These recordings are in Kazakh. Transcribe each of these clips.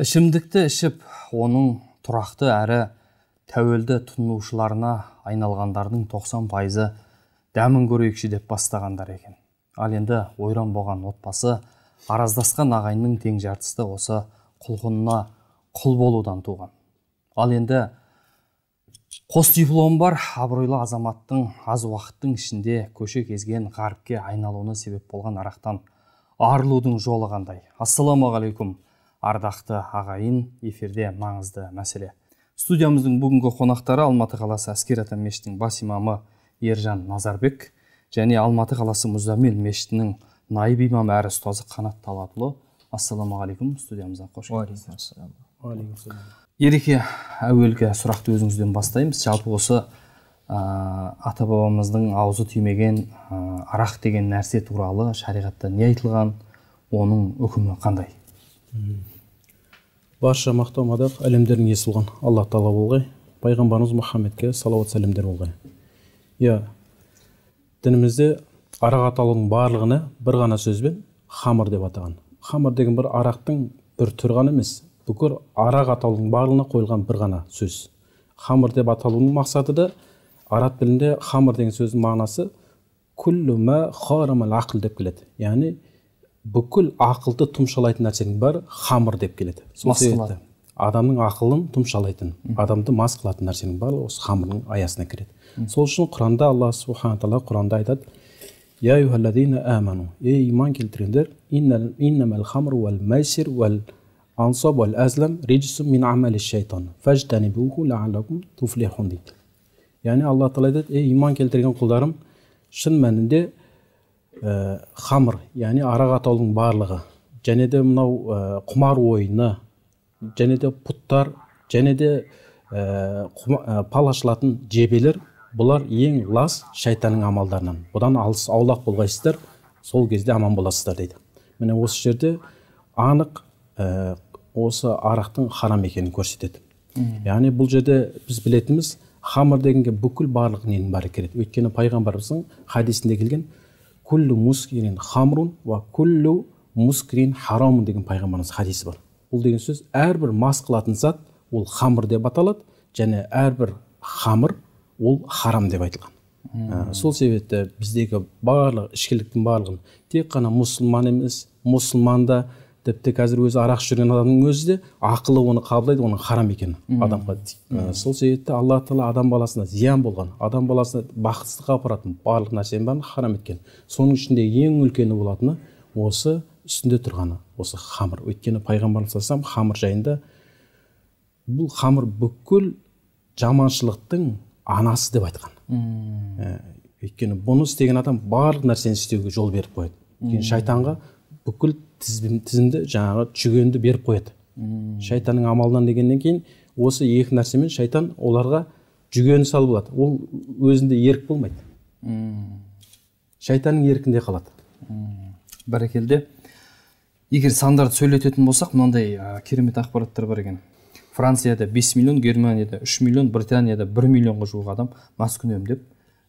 ішімдікті ішіп оның тұрақты әрі тәуелді тұтынушыларына айналғандардың 90 пайызы дәмін көрейікші деп бастағандар екен ал енді ойран болған отбасы араздасқан ағайынның тең жартысы осы құлқынына құл болудан туған ал енді қос дипломы бар абыройлы азаматтың аз уақыттың ішінде көше кезген ғаріпке айналуына себеп болған арақтан арылудың жолы қандай ассалаумағалейкум ардақты ағайын эфирде маңызды мәселе студиямыздың бүгінгі қонақтары алматы қаласы әскер ата мешітінің бас имамы ержан назарбек және алматы қаласы Мұзамил мешітінің наиб имамы әрі ұстазы қанат талапұлы ассалаумағалейкум студиямызға қош келдіңіз ереке әуелгі сұрақты өзіңізден бастаймыз жалпы осы ата бабамыздың аузы тимеген арақ деген нәрсе туралы шариғатта не айтылған оның үкімі қандай барша мақтау мадақ әлемдердің иесі болған алла тағала болғай пайғамбарымыз мұхаммедке салауат сәлемдер болғай иә дінімізде арақ атаулының барлығына бір ғана сөзбен хамыр деп атаған хамыр деген бір арақтың бір түрі ғана емес бүкіл арақ атаулының барлығына қойылған бір ғана сөз хамыр деп аталуының мақсаты да араб тілінде хамыр деген сөздің мағынасы күллі деп келеді яғни бүкіл ақылды тұмшалайтын нәрсенің бәрі хамыр деп келеді сол себепті адамның ақылын тұмшалайтын адамды мас қылатын нәрсенің барлығы осы хамырдың аясына кіреді сол үшін құранда алла субхана тағала құранда айтады ей иман келтіргендер яғни алла тағала айтады ей иман келтірген құлдарым шын мәнінде ә, хамр яғни арақ атаулың барлығы және де мынау э, құмар ойыны және де пұттар және де ә, пал ашылатын жебелер бұлар ең лас шайтанның амалдарынан бұдан алыс аулақ болғайсыздар сол кезде аман боласыздар дейді міне осы жерде анық ә, осы арақтың харам екенін көрсетеді яғни бұл жерде біз білетініміз Хамыр дегенге бүкіл барлық ненің бәрі кіреді өйткені пайғамбарымыздың хадисінде келген күллі мускирин хамрун уа күллі мускирин харамун деген пайғамбарымыз хадисі бар бұл деген сөз әрбір мас қылатын зат ол хамыр деп аталады және әрбір хамыр ол харам деп айтылған сол себепті біздегі барлық ішкіліктің барлығын тек қана мұсылман емес мұсылман тіпті қазір өзі арақ жүрген адамның өзі де ақылы оны қабылдайды оның харам екенін адамға сол себепті алла тағала адам баласына зиян болған адам баласына бақытсыздыққа апаратын барлық нәрсенің бәрін харам еткен соның ішінде ең үлкені болатыны осы үстінде тұрғаны осы хамыр өйткені пайғамбарымыз салам хамыр жайында бұл қамыр бүкіл жаманшылықтың анасы деп айтқан ә, өйткені бұны істеген адам барлық нәрсені істеуге жол беріп қояды өйткені шайтанға бүкіл тізім, тізімді жаңағы жүгенді беріп қояды Шайтаның шайтанның амалынан дегеннен кейін осы екі нәрсемен шайтан оларға жүген салып болады. ол өзінде ерік болмайды Шайтаның шайтанның еркінде қалады бәрекелді егер сандарды сөйлететін болсақ мынандай ә, керемет ақпараттар бар екен францияда 5 миллион германияда 3 миллион британияда 1 миллионға жуық адам маскүнем деп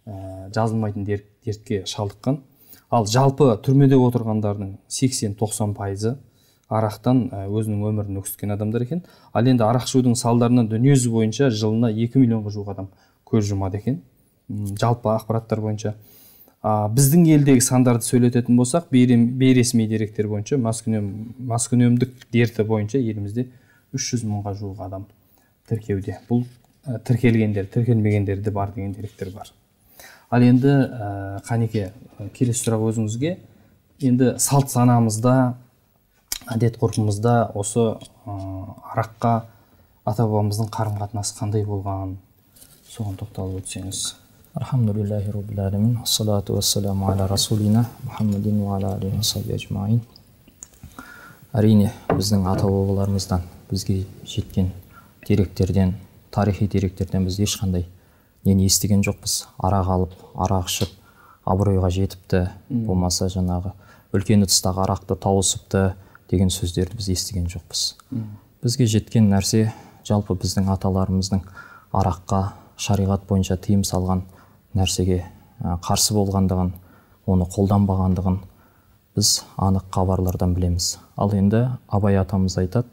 ә, жазылмайтын дертке шалдыққан ал жалпы түрмеде отырғандардың 80-90 пайызы арақтан э, өзінің өмірін өксіткен адамдар екен ал енді арақ ішудің салдарынан дүниежүзі бойынша жылына 2 миллионға жуық адам көз жұмады екен жалпы ақпараттар бойынша а, біздің елдегі сандарды сөйлететін болсақ бейресми деректер бойынша маскүнемдік дерті бойынша елімізде 300 мыңға жуық адам тіркеуде бұл ә, тіркелгендер тіркелмегендер де бар деген деректер бар ал енді ә, қанеке э, келесі сұрақ өзіңізге енді салт санамызда әдет ғұрпымызда осы э, араққа ата бабамыздың қарым қатынасы қандай болған соған тоқталып өтсеңіз әрине біздің ата бабаларымыздан бізге жеткен деректерден тарихи деректерден біз ешқандай нені естіген жоқпыз арақ алып арақ ішіп абыройға жетіпті болмаса жаңағы үлкен ыдыстағы арақты тауысыпты деген сөздерді біз естіген жоқпыз бізге жеткен нәрсе жалпы біздің аталарымыздың араққа шариғат бойынша тыйым салған нәрсеге қарсы болғандығын оны қолданбағандығын біз анық хабарлардан білеміз ал енді абай атамыз айтады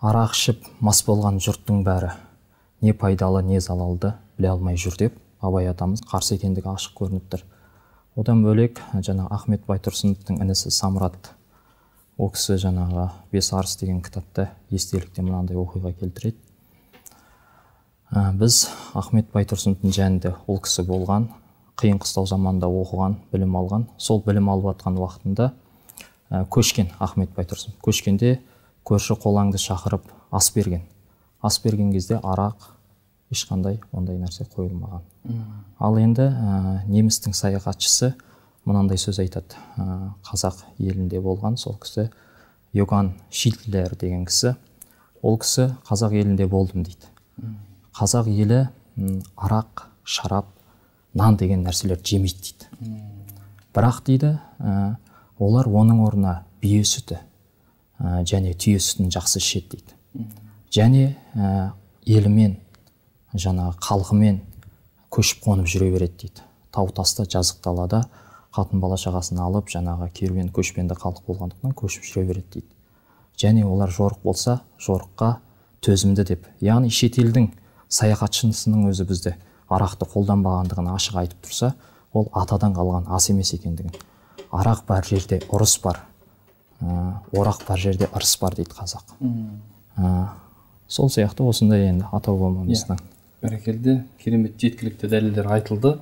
арақ ішіп мас болған жұрттың бәрі не пайдалы не залалды біле алмай жүр деп абай атамыз қарсы екендігі ашық көрініп тұр одан бөлек жаңа ахмет байтұрсыновтың інісі самрат ол кісі жаңағы бес арыс деген кітапта естелікте мынандай оқиға келтіреді ә, біз ахмет байтұрсыновтың жанында ол кісі болған қиын қыстау заманда оқыған білім алған сол білім алып жатқан уақытында ә, көшкен ахмет байтұрсынов көшкенде көрші қолаңды шақырып ас берген ас берген кезде арақ ешқандай ондай нәрсе қойылмаған ал енді ә, немістің саяхатшысы мынандай сөз айтады ә, қазақ елінде болған сол кісі йоган шитлер деген кісі ол кісі қазақ елінде болдым дейді қазақ елі арақ шарап нан деген нәрселерді жемейді дейді бірақ дейді ә, олар оның орнына бие сүті және түйе сүтін жақсы ішеді дейді және ә, елімен жаңағы халқымен көшіп қонып жүре береді дейді тау таста жазық далада қатын бала шағасын алып жаңағы керуен көшпенді халық болғандықтан көшіп жүре береді дейді және олар жорық болса жорыққа төзімді деп яғни шетелдің саяхатшысының өзі бізде арақты қолданбағандығын ашық айтып тұрса ол атадан қалған ас емес екендігін арақ бар жерде ұрыс бар ә, орақ бар жерде ырыс бар дейді қазақ ә, сол сияқты осындай енді атау болмамыздың иә, бәрекелді керемет жеткілікті дәлелдер айтылды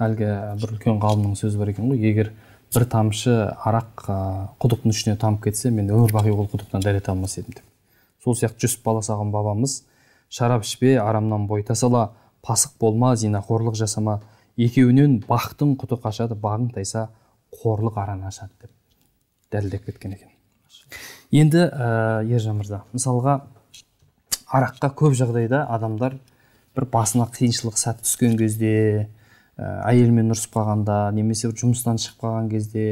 әлгі бір үлкен ғалымның сөзі бар екен ғой егер бір тамшы арақ құдықтың ішіне тамып кетсе мен өмір бақи ол құдықтан дәрет алмас едім деп сол сияқты жүсіп баласағын бабамыз шарап ішпе арамнан бой тасала пасық болма зинақорлық жасама екеуінен бақтың құты қашады бағың тайса қорлық араны ашады деп дәлелдеп кеткен екен енді ә, ержан мырза мысалға араққа көп жағдайда адамдар бір басына қиыншылық сәт түскен кезде ә, әйелімен ұрысып қалғанда немесе бір жұмыстан шығып қалған кезде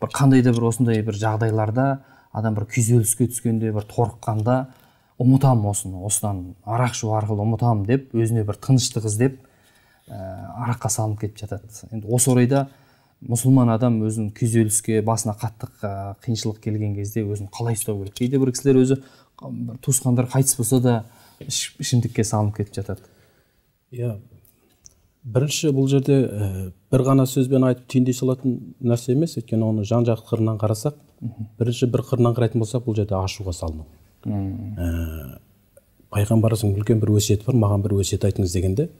бір қандай да бір осындай бір жағдайларда адам бір күйзеліске түскенде бір торыққанда ұмытамын осыны осыдан арақ ішу арқылы ұмытамын деп өзіне бір тыныштық іздеп ә, араққа салынып кетіп жатады енді осы орайда мұсылман адам өзін күйзеліске басына қатты қиыншылық келген кезде өзін қалай ұстау керек кейде бір кісілер өзі бір туысқандар қайтыс болса да ішімдікке салынып кетіп жатады иә бірінші бұл жерде бір ғана сөзбен айтып түйіндей салатын нәрсе емес өйткені оны жан жақты қырынан қарасақ бірінші бір қырынан қарайтын болсақ бұл жерде ашуға салыну ә, пайғамбарымыздың үлкен бір өсиеті бар маған бір өсиет айтыңыз дегенде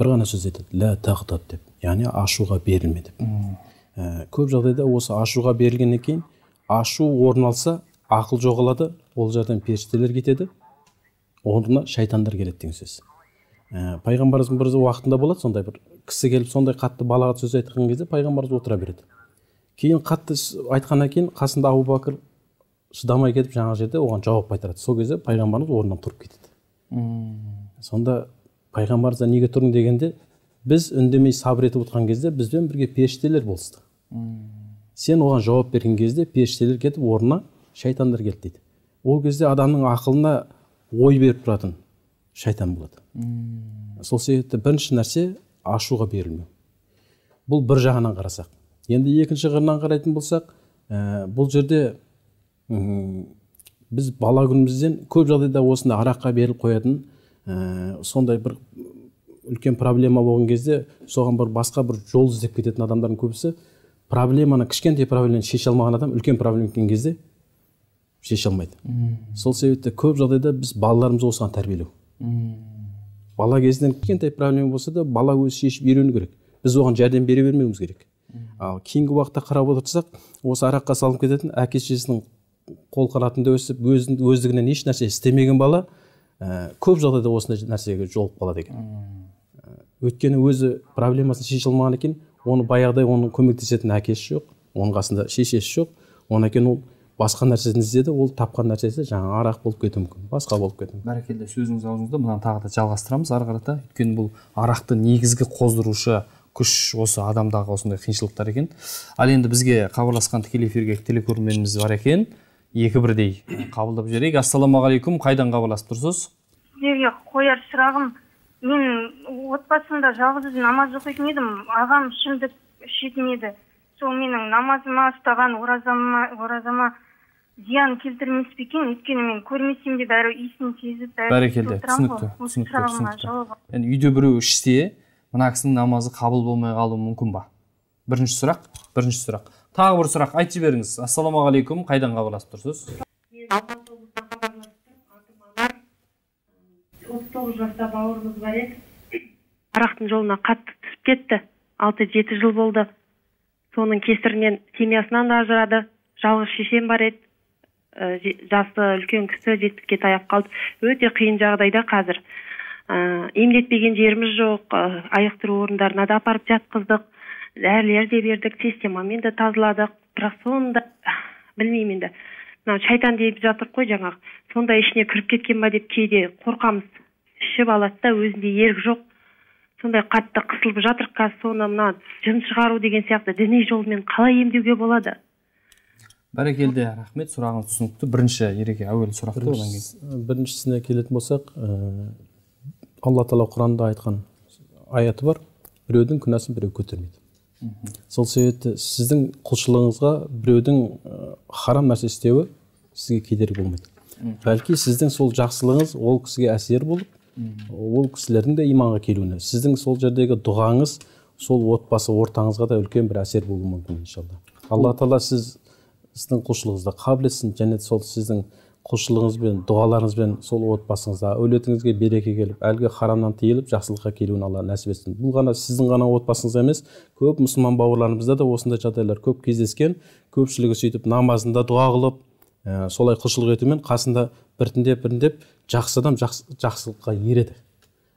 бір ғана сөз айтады лә тағдат деп яғни ашуға берілме деп ә, көп жағдайда осы ашуға берілгеннен кейін ашу орын алса ақыл жоғалады ол жерден періштелер кетеді орнына шайтандар келеді деген сөз ә, пайғамбарымыздың бір уақытында болады сондай бір кісі келіп сондай қатты балағат сөз айтқан кезде пайғамбарымыз отыра береді кейін қатты айтқаннан кейін қасында абу бәкір шыдамай кетіп жаңағы жерде оған жауап қайтарады сол кезде пайғамбарымыз орнынан тұрып кетеді сонда пайғамбарымыз неге тұрдың дегенде біз үндемей сабыр етіп отырған кезде бізбен бірге періштелер болысты сен оған жауап берген кезде періштелер кетіп орнына шайтандар келді дейді ол кезде адамның ақылына ой беріп тұратын шайтан болады hmm. сол себепті бірінші нәрсе ашуға берілмеу бұл бір жағынан қарасақ енді екінші қырынан қарайтын болсақ ә, бұл жерде біз бала күнімізден көп жағдайда осындай араққа беріліп қоятын ә, сондай бір үлкен проблема болған кезде соған бір басқа бір жол іздеп кететін адамдардың көбісі проблеманы кішкентай проблеманы шеше алмаған адам үлкен проблема келген кезде шеше алмайды сол себепті көп жағдайда біз балаларымызды осыған тәрбиелеу мм бала кезінен кішкентай проблема болса да бала өзі шешіп үйрену керек біз оған жәрдем бере бермеуіміз керек ал кейінгі уақытта қарап отырсақ осы араққа салынып кететін әке шешесінің қол қанатында өсіп өзін өздігінен еш нәрсе істемеген бала ә, көп жағдайда осындай нәрсеге жолығып қалады екен ә, өйткені өзі проблемасын шеше алмаған екен оны баяғыдай оның көмектесетін әкесі жоқ оның қасында шешесі жоқ онан кейін ол басқа нәрсені іздеді ол тапқан нәрсесі жаңағы арақ болып кетуі мүмкін басқа болып кетуі мүмкін бәрекелді сөзіңіз аузыңызда мынаны тағы да жалғастырамыз ары қарата өйткені бұл арақты негізгі қоздырушы күш осы адамдағы осындай қиыншылықтар екен ал енді бізге хабарласқан тікелей эфирге телекөрерменіміз бар екен екі бірдей қабылдап жіберейік ассалаумағалейкум қайдан хабарласып тұрсыз сіздерге қояр сұрағым мен отбасымда жалғыз өзім намаз оқитын едім ағам ішімдік ішетін еді сол менің намазыма ұстаған оразама оразама зиян келтірмес пе екен өйткені мен көрмесем де бәрі иісін сезіп бәрі бәрекелді түсінікті түсінікті енді үйде біреу ішсе мына кісінің намазы қабыл болмай қалуы мүмкін ба бірінші сұрақ бірінші сұрақ тағы бір сұрақ айтып жіберіңіз ассалаумағалейкум қайдан хабарласып тұрсыз отыз тоғыз жаста бауырымыз бар еді иә. арақтың жолына қатты түсіп кетті алты жеті жыл болды соның кесірінен семьясынан да ажырады жалғыз шешем бар еді Э, жасы үлкен кісі жетпіске таяп қалды өте қиын жағдайда қазір ә, емдетпеген жеріміз жоқ ә, айықтыру орындарына да апарып жатқыздық дәрілер де бердік системамен де тазаладық бірақ сонда білмеймін енді мынау шайтан деп жатыр қой жаңағы сондай ішіне кіріп кеткен ба деп кейде қорқамыз ішіп алады да өзінде ерік жоқ сондай қатты қысылып жатыр қазір соны мына жын шығару деген сияқты діни жолмен қалай емдеуге болады бәрекелді рахмет сұрағыңыз түсінікті бірінші ереке әуелі сұрақты одан кейін біріншісіне келетін болсақ ә, алла тағала құранда айтқан аяты бар біреудің күнәсін біреу көтермейді сол себепті сіздің құлшылығыңызға біреудің э, харам нәрсе істеуі сізге кедергі болмайды бәлки сіздің сол жақсылығыңыз ол кісіге әсер болып ол кісілердің де иманға келуіне сіздің сол жердегі дұғаңыз сол отбасы ортаңызға да үлкен бір әсер болуы мүмкін иншалла алла тағала сіз сіздің құлшылығыңызды қабыл етсін және сол сіздің құлшылығыңызбен дұғаларыңызбен сол отбасыңызға әулетіңізге береке келіп әлгі харамнан тыйылып жақсылыққа келуін алла нәсіп етсін бұл ғана сіздің ғана отбасыңыз емес көп мұсылман бауырларымызда да осындай жағдайлар көп кездескен көпшілігі сөйтіп намазында дұға қылып ә, солай құлшылық етумен қасында біртіндеп біртіндеп жақсы адам жақсылыққа ереді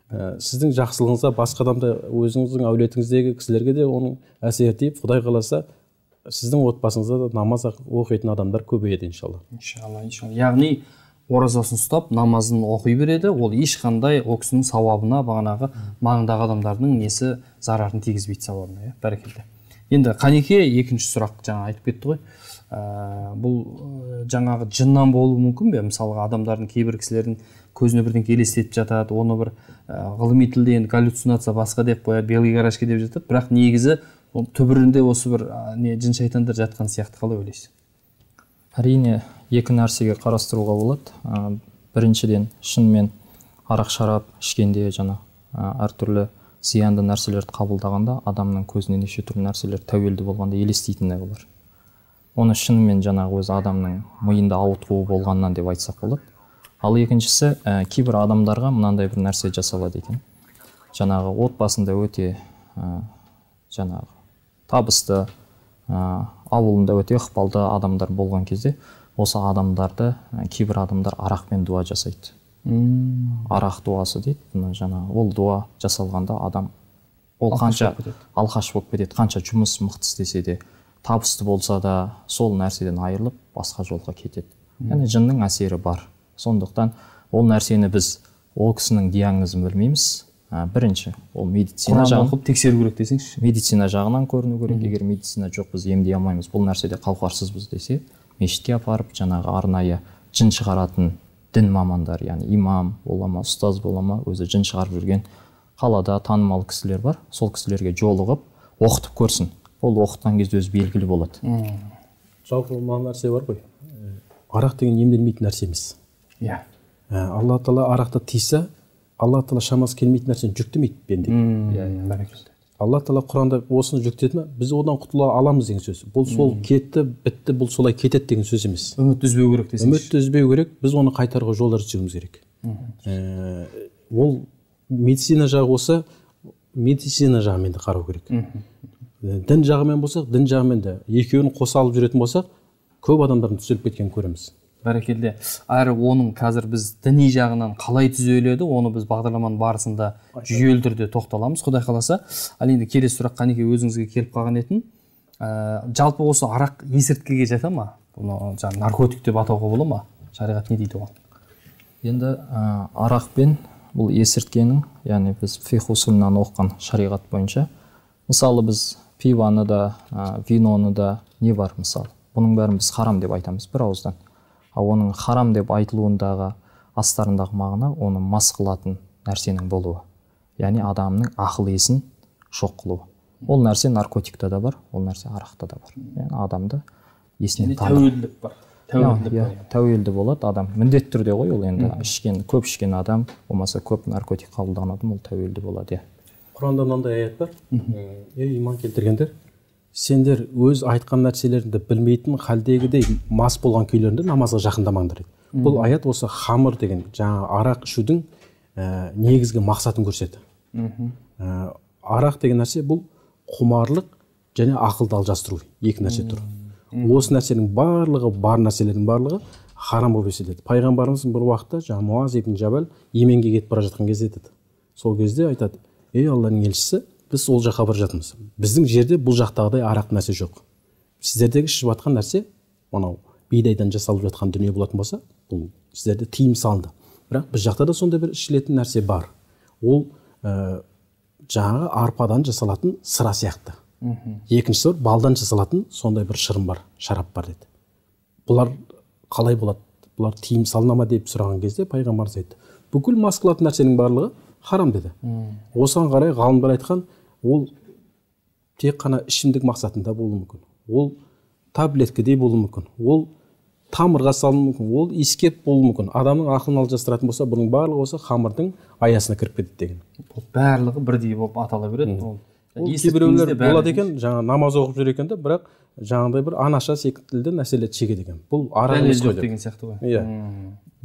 ә, сіздің жақсылығыңызға басқа адамда өзіңіздің әулетіңіздегі кісілерге де оның әсері тиіп құдай қаласа сіздің отбасыңызда да намаз оқитын адамдар көбейеді иншалла иншалла иншалла яғни оразасын ұстап намазын оқи береді ол ешқандай ол кісінің сауабына бағанағы маңындағы адамдардың несі зарарын тигізбейді сауабына иә бәрекелді енді қанеке екінші сұрақ жаңа айтып кетті ғой ә, бұл жаңағы жыннан болуы мүмкін бе мысалға адамдардың кейбір кісілердің көзіне бірдеңке елестетіп жатады оны бір ғылыми тілде енді галлюцинация басқа деп қояды белый деп жатады бірақ негізі ол түбірінде осы бір ә, не жын шайтандар жатқан сияқты қалай ойлайсыз әрине екі нәрсеге қарастыруға болады ә, біріншіден шынымен арақ шарап ішкенде жаңа ә, әртүрлі зиянды нәрселерді қабылдағанда адамның көзіне неше түрлі нәрселер тәуелді болғанда елестейтіні олар оны шынымен жаңағы өзі адамның миында ауытқуы болғаннан деп айтсақ болады ал екіншісі ә, кейбір адамдарға мынандай бір нәрсе жасалады екен жаңағы отбасында өте ә, жаңағы табысты ә, ауылында өте ықпалды адамдар болған кезде осы адамдарды ә, кейбір адамдар арақпен дуа жасайды Үм. арақ дуасы дейді ол дуа жасалғанда адам ол қанша алқаш болып кетеді қанша жұмыс мықты істесе де табысты болса да сол нәрседен айырылып басқа жолға кетеді яғни жынның әсері бар сондықтан ол нәрсені біз ол кісінің диагнозын білмейміз ә, бірінші ол медицина жағын тексеру керек десеңізші медицина жағынан көріну керек егер медицина жоқ біз емдей алмаймыз бұл нәрседе қауқарсызбыз десе мешітке апарып жаңағы арнайы жын шығаратын дін мамандар яғни имам бола ма ұстаз бола ма өзі жын шығарып жүрген қалада танымал кісілер бар сол кісілерге жолығып оқытып көрсін ол оқытқан кезде өзі белгілі болады жалпы мына нәрсе бар ғой арақ деген емделмейтін нәрсе емес иә ә, алла тағала арақты тыйса алла тағала шамасы келмейтін нәрсені жүктемейді иә пенде иә, бәрекелді алла тағала құранда осыны жүктеді ма біз одан құтыла аламыз деген сөз бұл сол кетті бітті бұл солай кетеді деген сөз емес үміт үзбеу керек десе үмітті үзбеу керек біз оны қайтаруға жолдар іздеуіміз керек ә, ол медицина жағы болса медицина жағымен де қарау керек дін жағымен болсақ дін жағымен де екеуін қоса алып жүретін болсақ көп адамдардың түзеліп кеткенін көреміз бәрекелді әрі оның қазір біз діни жағынан қалай түзеледі оны біз бағдарламаның барысында жүйелі түрде тоқталамыз құдай қаласа ал енді келесі сұрақ қанеке өзіңізге келіп қалған етін ә, жалпы осы арақ есірткіге жата ма бұны жаңағы наркотик деп атауға бола ма шариғат не дейді оған енді ә, арақ пен бұл есірткенің яғни біз фихусуннан оқыған шариғат бойынша мысалы біз пивоны да ә, виноны да не бар мысалы бұның бәрін біз харам деп айтамыз бір ауыздан ал оның харам деп айтылуындағы астарындағы мағына оны мас қылатын нәрсенің болуы яғни адамның ақыл есін жоқ қылу ол нәрсе наркотикта да бар ол нәрсе арақта да бар яғни адамды есінен тәуелділік бар тәуелділік иә, тәуелді болады адам міндетті түрде ғой ол енді ішкен көп ішкен адам болмаса көп наркотик қабылдаған адам ол тәуелді болады иә құранда мынандай аят бар ей иә, иман келтіргендер сендер өз айтқан нәрселеріңді білмейтін халдегідей мас болған күйлерінде намазға жақындамаңдар дейді бұл аят осы хамыр деген жаңа арақ ішудің ә, негізгі мақсатын көрсетті ә, арақ деген нәрсе бұл құмарлық және ақылды алжастыру екі нәрсе тұр осы нәрсенің барлығы бар нәрселердің барлығы харам болып есептеледі пайғамбарымыз бір уақытта жаңағы муаз ибн жабал еменге кетіп бара жатқан кезде айтады сол кезде айтады ей алланың елшісі біз сол жаққа бара жатырмыз біздің жерде бұл жақтағыдай арақ нәрсе жоқ сіздердегі ішіп жатқан нәрсе мынау бидайдан жасалып жатқан дүние болатын болса бұл сіздерде тыйым салынды бірақ біз жақта да сондай бір ішілетін нәрсе бар ол ә, жаңағы арпадан жасалатын сыра сияқты мхм екіншісі балдан жасалатын сондай бір шырын бар шарап бар деді бұлар қалай болады бұлар тыйым салына ма деп сұраған кезде пайғамбарымыз айтты бүкіл мас нәрсенің барлығы харам деді осыған қарай ғалымдар айтқан ол тек қана ішімдік мақсатында болуы мүмкін ол таблеткідей болуы мүмкін ол тамырға салынуы мүмкін ол иіскеп болуы мүмкін адамның ақылын алжастыратын болса бұның барлығы осы қамырдың аясына кіріп кетеді деген барлығы бірдей болып атала береді ол кейбіреулер болады екен жаңа намаз оқып жүр екен да бірақ жаңағыдай бір анаша секілді нәрселерді шегеді екен бұл ара қой деген сияқты ғой иә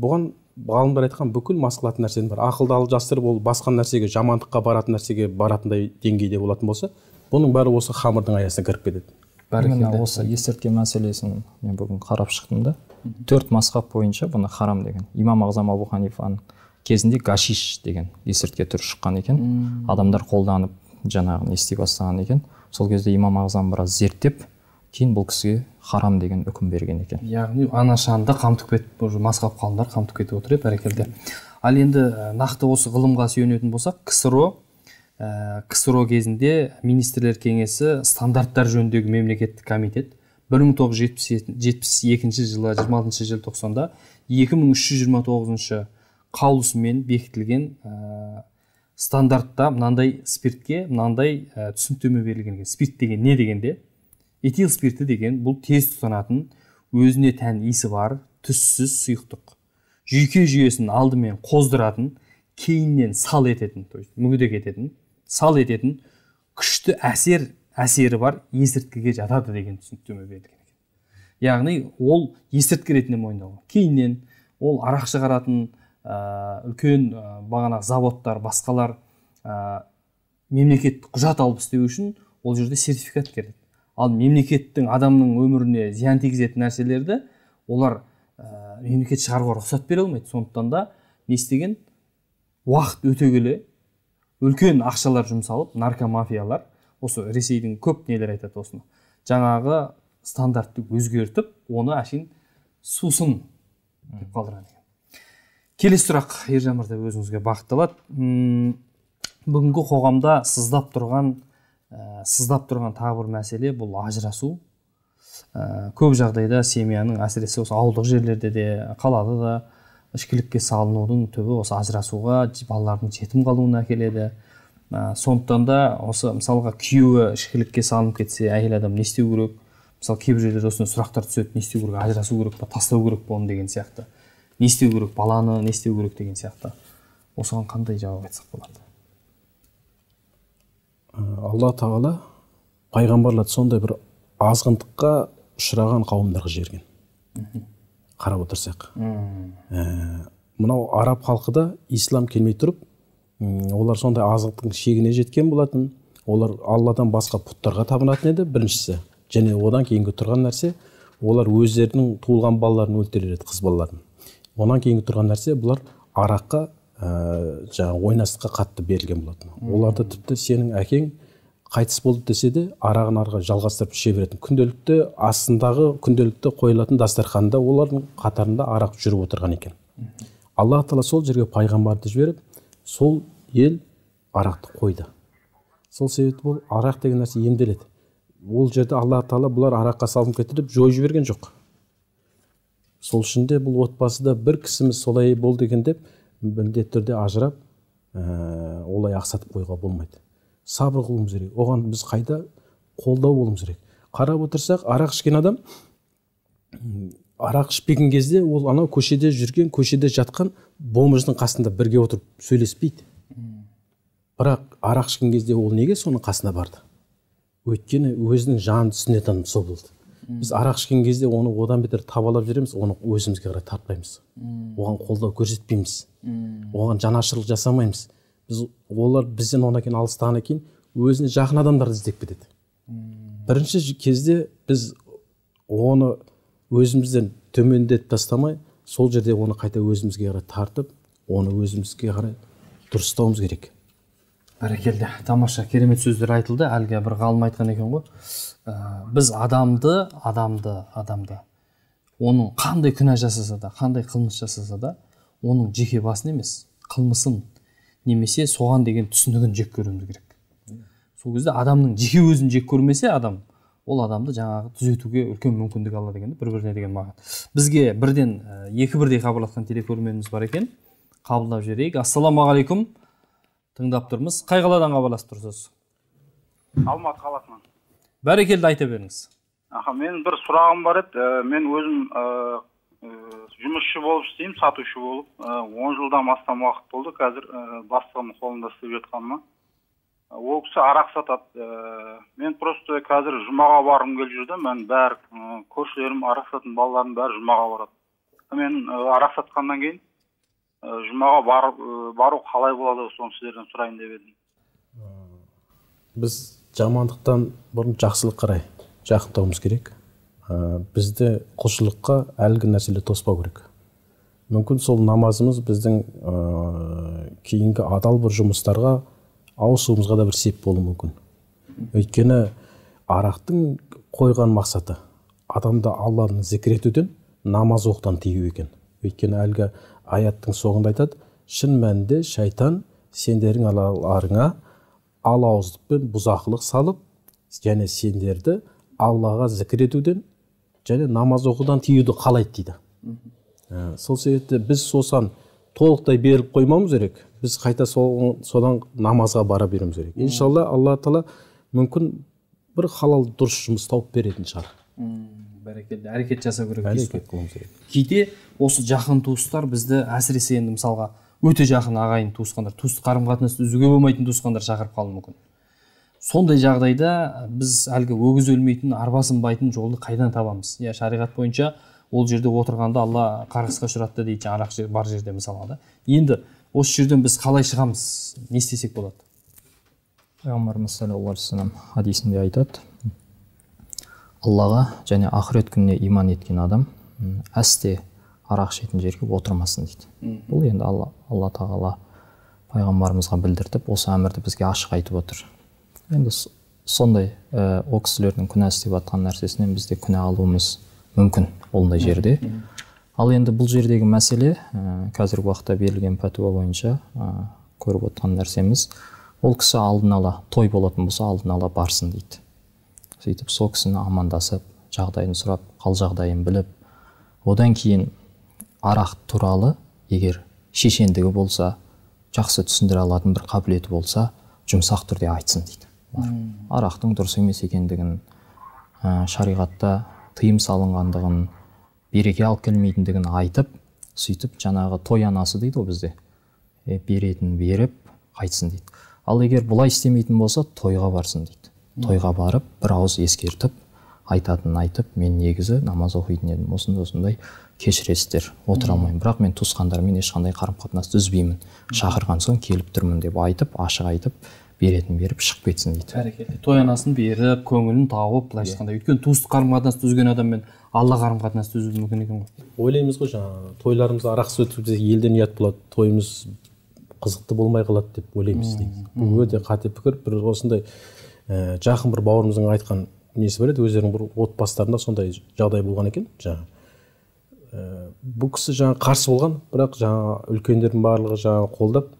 бұған ғалымдар айтқан бүкіл мас қылатын нәрсенің бар ақылды алып жасырып ол басқа нәрсеге жамандыққа баратын нәрсеге баратындай деңгейде болатын болса бұның бәрі осы хамырдың аясына кіріп кетеді бәрекелді осы есірткі мәселесін мен бүгін қарап шықтым да төрт масхаб бойынша бұны харам деген имам ағзам абу ханифаның кезінде гашиш деген есірткі түрі шыққан екен адамдар қолданып жаңағы не бастаған екен сол кезде имам ағзам біраз зерттеп кейін бұл кісіге харам деген үкім берген екен яғни анашанды қамтып кетіп уже қалып ғалымдар қамтып кетіп отыр иә бәрекелді ал енді э, нақты осы ғылымға сүйенетін болсақ ксро ә, ксро кезінде министрлер кеңесі стандарттар жөніндегі мемлекеттік комитет екінші жылы алтыншы желтоқсанда 2329 қаулысымен бекітілген ә, стандартта мынандай спиртке мынандай ә, түсініктеме берілген спирт деген не дегенде этил спирті деген бұл тез тұтанатын өзіне тән иісі бар түссіз сұйықтық жүйке жүйесін алдымен қоздыратын кейіннен сал ететін то есть мүгедек ететін сал ететін күшті әсер әсері бар есірткіге жатады деген түсініктеме берілген яғни ол есірткі ретінде мойындалған кейіннен ол арақ шығаратын ә, үлкен ә, бағанағы заводтар басқалар ә, мемлекеттік құжат алып істеу үшін ол жерде сертификат керек ал мемлекеттің адамның өміріне зиян тигізетін нәрселерді олар ә, мемлекет шығаруға рұқсат бере алмайды сондықтан да не істеген уақыт өте келе үлкен ақшалар жұмсалып наркомафиялар осы ресейдің көп нелері айтады осыны жаңағы стандартты өзгертіп оны әшейін сусын деп қалдырған екен келесі сұрақ ержан мырза өзіңізге бағытталады бүгінгі қоғамда сыздап тұрған ә, сыздап тұрған тағы бір мәселе бұл ажырасу ә, көп жағдайда семьяның әсіресе осы ауылдық жерлерде де қалада да ішкілікке салынудың түбі осы ажырасуға балалардың жетім қалуына әкеледі ә, сондықтан да осы мысалға күйеуі ішкілікке салынып кетсе әйел адам не істеу керек мысалы кейбір жерлерде осындай сұрақтар түседі не істеу керек ажырасу керек па тастау керек па оны деген сияқты не істеу керек баланы не істеу керек деген сияқты осыған қандай жауап айтсақ болады Э, алла тағала пайғамбарларды сондай бір азғындыққа ұшыраған қауымдарға жіберген қарап отырсақ ә, мынау араб халқы да ислам келмей тұрып олар сондай азғындықтың шегіне жеткен болатын олар алладан басқа пұттарға табынатын еді біріншісі және одан кейінгі тұрған нәрсе олар өздерінің туылған балаларын өлтірер еді қыз балаларын одан кейінгі тұрған нәрсе бұлар араққа ә, жаңағы ойнастыққа қатты берілген болатын оларды тіпті сенің әкең қайтыс болды десе де арағын арға жалғастырып іше беретін күнделікті астындағы күнделікті қойылатын дастарханда олардың қатарында арақ жүріп отырған екен алла тағала сол жерге пайғамбарды жіберіп сол ел арақты қойды сол себепті бұл арақ деген нәрсе емделеді ол жерде алла тағала бұлар араққа салынып кетті деп жойып жіберген жоқ сол үшін де бұл отбасыда бір кісіміз солай болды екен деп міндетті түрде ажырап ә, олай ақсатып қоюға болмайды сабыр қылуымыз керек оған біз қайда қолдау болуымыз керек қарап отырсақ арақ ішкен адам арақ ішпеген кезде ол анау көшеде жүрген көшеде жатқан бомждың қасында бірге отырып сөйлеспейді бірақ арақ ішкен кезде ол неге соның қасына барды өйткені өзінің жанын түсінетін адам сол болды біз арақ ішкен кезде оны одан бетер табалап жібереміз оны өзімізге қарай тартпаймыз оған қолдау көрсетпейміз оған жанашырлық жасамаймыз біз олар бізден одан кейін алыстағаннан кейін өзіне жақын адамдарды іздеп кетеді бірінші кезде біз оны өзімізден төмендетіп тастамай сол жерде оны қайта өзімізге қарай тартып оны өзімізге қарай дұрыстауымыз керек бәрекелді тамаша керемет сөздер айтылды әлгі бір ғалым айтқан екен ғой ә, біз адамды адамды адамды оның қандай күнә жасаса да қандай қылмыс жасаса да оның жеке басын емес қылмысын немесе соған деген түсінігін жек көруіміз керек сол кезде адамның жеке өзін жек көрмесе адам ол адамды жаңағы түзетуге үлкен мүмкіндік алады екен бір біріне деген маған бізге бірден ә, екі бірдей хабарласқан телекөрерменіміз бар екен қабылдап жіберейік ассалаумағалейкум тыңдап тұрмыз қай қаладан хабарласып тұрсыз алматы қаласынан бәрекелді айта беріңіз аха менің бір сұрағым бар еді э, мен өзім ә, жұмысшы болып істеймін сатушы болып он жылдан астам уақыт болды қазір ә, бастығымның қолында істеп жатқаныма ол кісі арақ сатады ә, мен просто қазір жұмаға барғым келіп жүр да мен бәрі көршілерім арақ сататын балалардың бәрі жұмаға барады мен арақ сатқаннан кейін Э, жұмаға бар, э, бару қалай болады соны сіздерден сұрайын деп едім біз жамандықтан бұрын жақсылық қарай жақындауымыз керек ә, бізді құлшылыққа әлгі нәрселер тоспау керек мүмкін сол намазымыз біздің ә, кейінгі адал бір жұмыстарға ауысуымызға да бір сеп болуы мүмкін өйткені арақтың қойған мақсаты адамды алланы зікір етуден намаз оқудан тыю екен өйткені әлгі аяттың соңында айтады шын мәнінде шайтан сендердің алаларыңа алауыздық пен бұзақылық салып және сендерді аллаға зікір етуден және намаз оқудан тыюды қалайды дейді ә, сол себепті біз сосан толықтай беріліп қоймауымыз керек біз қайта содан намазға бара беруіміз керек иншалла алла тағала мүмкін бір халал дұрыс жұмыс тауып беретін шығар бәрекелді әрекет жасау керек әрекет қылуымыз керек кейде осы жақын туыстар бізді әсіресе енді мысалға өте жақын ағайын туысқандар туыс қарым қатынасты үзуге болмайтын туысқандар шақырып қалуы мүмкін сондай жағдайда біз әлгі өгіз өлмейтін арба сынбайтын жолды қайдан табамыз иә шариғат бойынша ол жерде отырғанда алла қарғысқа ұшыратты дейді жаңағы жер, бар жерде мысалға да енді осы жерден біз қалай шығамыз не істесек болады пайғамбарымыз саллаллаху алейхи хадисінде айтады аллаға және ақырет күніне иман еткен адам әсте арақ ішетін жерге отырмасын дейді бұл енді алла, тағала пайғамбарымызға білдіртіп осы әмірді бізге ашық айтып отыр енді сондай ә, ол кісілердің күнәсі деп жатқан нәрсесінен бізде күнә алуымыз мүмкін ондай жерде ал енді бұл жердегі мәселе ә, қазіргі уақытта берілген пәтуа бойынша э, көріп отырған нәрсеміз ол кісі алдын ала той болатын болса алдын ала барсын дейді сөйтіп сол кісіні амандасып жағдайын сұрап қал жағдайын біліп одан кейін арақ туралы егер шешендігі болса жақсы түсіндіре алатын бір қабілеті болса жұмсақ түрде айтсын дейді арақтың дұрыс емес екендігін ә, шариғатта тыйым салынғандығын береке алып келмейтіндігін айтып сөйтіп жаңағы той анасы дейді ғой бізде беретін беріп қайтсын дейді ал егер бұлай істемейтін болса тойға барсын дейді тойға барып бір ауыз ескертіп айтатын айтып мен негізі намаз оқитын едім осындай осындай кешіресіздер отыра алмаймын бірақ мен туысқандармен ешқандай қарым қатынасты үзбеймін шақырған соң келіп тұрмын деп айтып ашық айтып беретін беріп шығып кетсін дейді бәрекелді той анасын беріп көңілін тауып былайша иә. айтқанда өйткені туыстық қарым қатынасты үзген адаммен алла қарым қатынасты үзу мүмкін екен ғой ойлаймыз ғой жаңағы тойларымыз арақсыз өтіп елден ұят болады тойымыз қызықты болмай қалады деп ойлаймыз негізі бұл өте қате пікір бір осындай ә, жақын бір бауырымыздың айтқан несі бар еді өздерінің бір отбасыларында сондай жағдай болған екен жаңағы ә, бұл кісі жаңа қарсы болған бірақ жаңа үлкендердің барлығы жаңа қолдап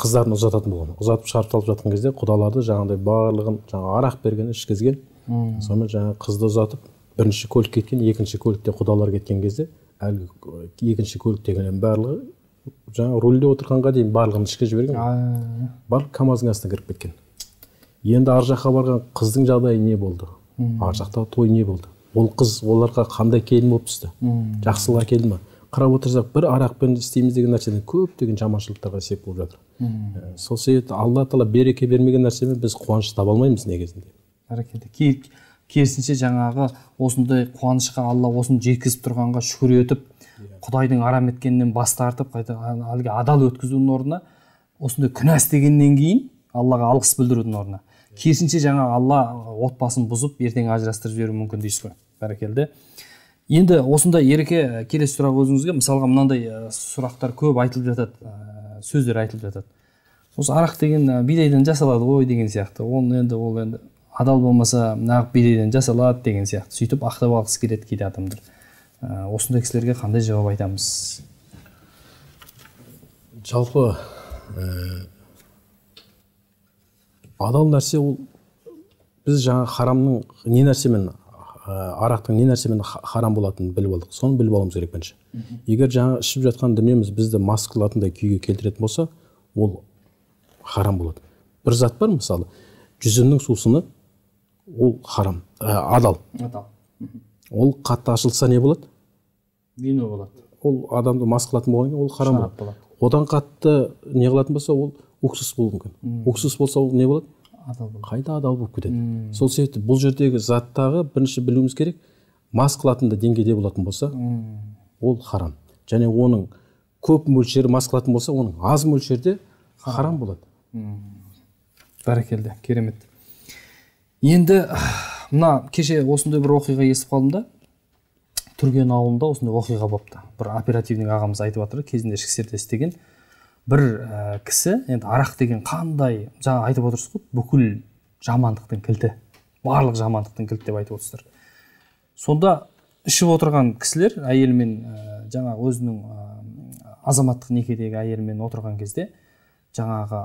қыздарын ұзататын болған ұзатып шығарып салып жатқан кезде құдаларды жаңағыдай барлығын жаңа арақ берген ішкізген сонымен жаңа қызды ұзатып бірінші көлік кеткен екінші көлікте құдалар кеткен кезде әлгі екінші көліктегілердің барлығы жаңағы рульде отырғанға дейін барлығын ішке жіберген барлығы камаздың астына кіріп кеткен енді ар жаққа барған қыздың жағдайы не болды ар жақта той не болды ол қыз оларға қандай келін болып түсті жақсылық әкелді ма қарап отырсақ бір арақпен істейміз деген нәрседен көптеген жаманшылықтарға сеп болып жатыр ә, сол себепті алла тағала береке бермеген нәрсемен біз қуаныш таба алмаймыз негізінде бәрекелді керісінше жаңағы осындай қуанышқа алла осыны жеткізіп тұрғанға шүкір етіп иә. құдайдың арам еткенінен бас тартып қайта әлгі адал өткізудің орнына осындай күнә істегеннен кейін аллаға алғыс білдірудің орнына керісінше жаңа алла отбасын бұзып ертең ажырастырып жіберуі мүмкін дейсіз ғой бәрекелді енді осындай ереке келесі сұрақ өзіңізге мысалға мынандай сұрақтар көп айтылып жатады ә, сөздер айтылып жатады осы арақ деген бидайдан жасалады ғой деген сияқты ол енді ол енді адал болмаса нағып бидайдан жасалады деген сияқты сөйтіп ақтап алғысы келеді кейде адамдар осындай кісілерге қандай жауап айтамыз жалпы адал нәрсе ол біз жаңа харамның не нәрсемен арақтың не нәрсемен харам болатынын біліп алдық соны біліп алуымыз керек бірінші егер жаңа ішіп жатқан дүниеміз бізді мас қылатындай күйге келтіретін болса ол харам болады бір зат бар мысалы жүзімнің сусыны ол харам ә, адал адал ол қатты ашылса не болады вино болады ол адамды мас қылатын болған ол харам болады одан қатты не қылатын болса ол уксус болуы мүмкін уксус болса ол не болады адал қайта адал болып кетеді сол себепті бұл жердегі заттағы бірінші білуіміз керек мас қылатындай деңгейде болатын болса ол харам және оның көп мөлшері мас қылатын болса оның аз мөлшерде харам болады бәрекелді керемет енді мына кеше осындай бір оқиға естіп қалдым да түрген ауылында осындай оқиға болыпты бір оперативник ағамыз айтып жатыр кезінде ішкі істерде істеген бір ә, кісі енді арақ деген қандай жаңа айтып отырсыз ғой бүкіл жамандықтың кілті барлық жамандықтың кілті деп айтып отырсыздар сонда ішіп отырған кісілер әйелмен ә, э, жаңа өзінің ә, азаматтық некедегі әйелімен отырған кезде жаңағы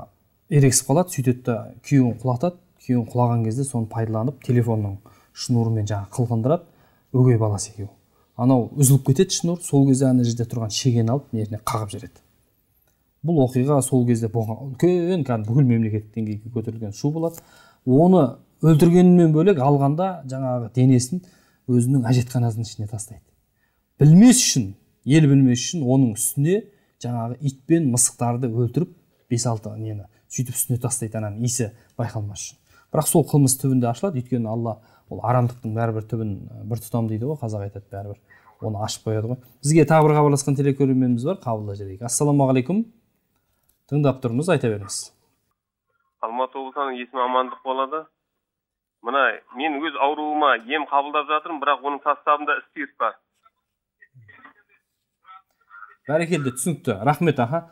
ерегісіп қалады сөйтеді да күйеуін құлатады күйеуін құлаған кезде соны пайдаланып телефонның шнурымен жаңағы қылғындырады өгей баласы екеуі анау үзіліп кетеді шнур сол кезде ана жерде тұрған шегені алып неріне қағып жібереді бұл оқиға сол кезде болған үлкен кәдімгі бүкіл мемлекеттік деңгейге көтерілген шу болады оны өлтіргенімен бөлек алғанда жаңағы денесін өзінің әжетханасының ішіне тастайды білмес үшін ел білмес үшін оның үстіне жаңағы ит пен мысықтарды өлтіріп бес алты нені сөйтіп үстіне тастайды ананың иісі байқалмас үшін бірақ сол қылмыс түбінде ашылады өйткені алла ол арамдықтың бәрібір түбін бір тұтам дейді ғой қазақ айтады бәрібір оны ашып қояды ғой бізге тағы бір хабарласқан телекөрерменіміз бар қабылда жіберейік ассалаумағалейкум тыңдап тұрмыз айта беріңіз алматы облысының есімі амандық болады мына мен өз ауруыма ем қабылдап жатырмын бірақ оның составында спирт бар бәрекелді түсінікті рахмет аха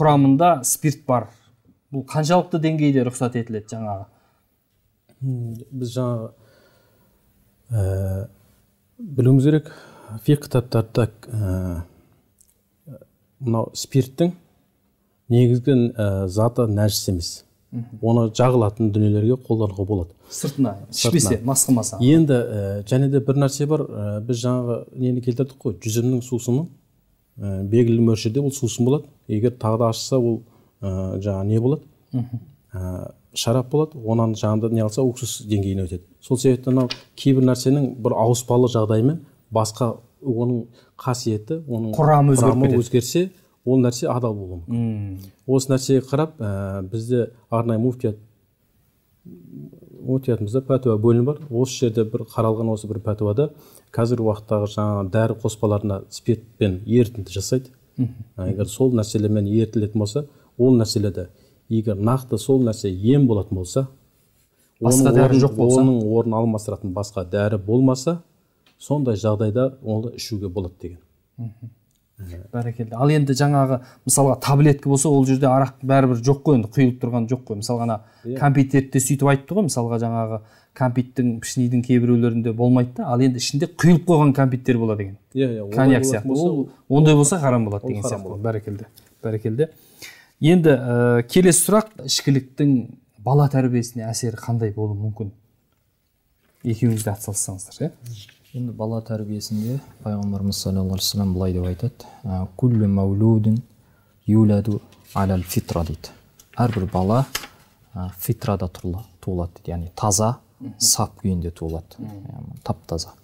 құрамында спирт бар бұл қаншалықты деңгейде рұқсат етіледі жаңағы біз жаңағы ә, білуіміз керек фи кітаптарда ә, мынау спирттің негізгі ә, заты нәжіс емес оны жағылатын дүниелерге қолдануға болады сыртына ішпесе мас енді ә, және де бір нәрсе бар ә, біз жаңағы нені келтірдік қой жүзімнің сусыны ә, белгілі мөлшерде ол сусын болады егер тағы да ашса ол ә, жаңағы не болады ә, шарап болады онан жаңағыда не қылса уксус деңгейіне өтеді сол себепті мынау кейбір нәрсенің бір ауыспалы жағдаймен басқа оның қасиеті оның құрамы өзгерсе ол нәрсе адал болуы мүмкін осы нәрсеге қарап ә, бізде арнайы муфтият муфтиятымызда пәтуа бөлімі бар осы жерде бір қаралған осы бір пәтуада қазіргі уақыттағы жаңағы дәрі қоспаларына спиртпен ерітінді жасайды егер сол нәрселермен ерітілетін болса ол нәрселерді егер нақты сол нәрсе ем болатын болса басқа дәрі жоқ болса оның орнын алмастыратын басқа дәрі болмаса сондай жағдайда оны ішуге болады деген бәрекелді ал енді жаңағы мысалға таблетка болса ол жерде арақ бәрібір жоқ қой енді құйылып тұрған жоқ қой мысалға ана иә. кәмпиттерді де сөйтіп айтты ғой мысалға жаңағы кәмпиттің пішнидің кейбіреулерінде болмайды да ал енді ішінде құйылып қойған кәмпиттер болады екен иә иә коньяк сияқты ол ондай болса харам болады деген сияқты бәрекелді бәрекелді енді ә, келесі сұрақ ішкіліктің бала тәрбиесіне әсері қандай болуы мүмкін екеуіңіз де атсалыссаңыздар иә енді бала тәрбиесінде пайғамбарымыз саллаллаху алейхи былай деп айтады күллі мәулудін юляду аләл фитра дейді әрбір бала ә, фитрада туылады яғни таза сап күйінде туылады тап таза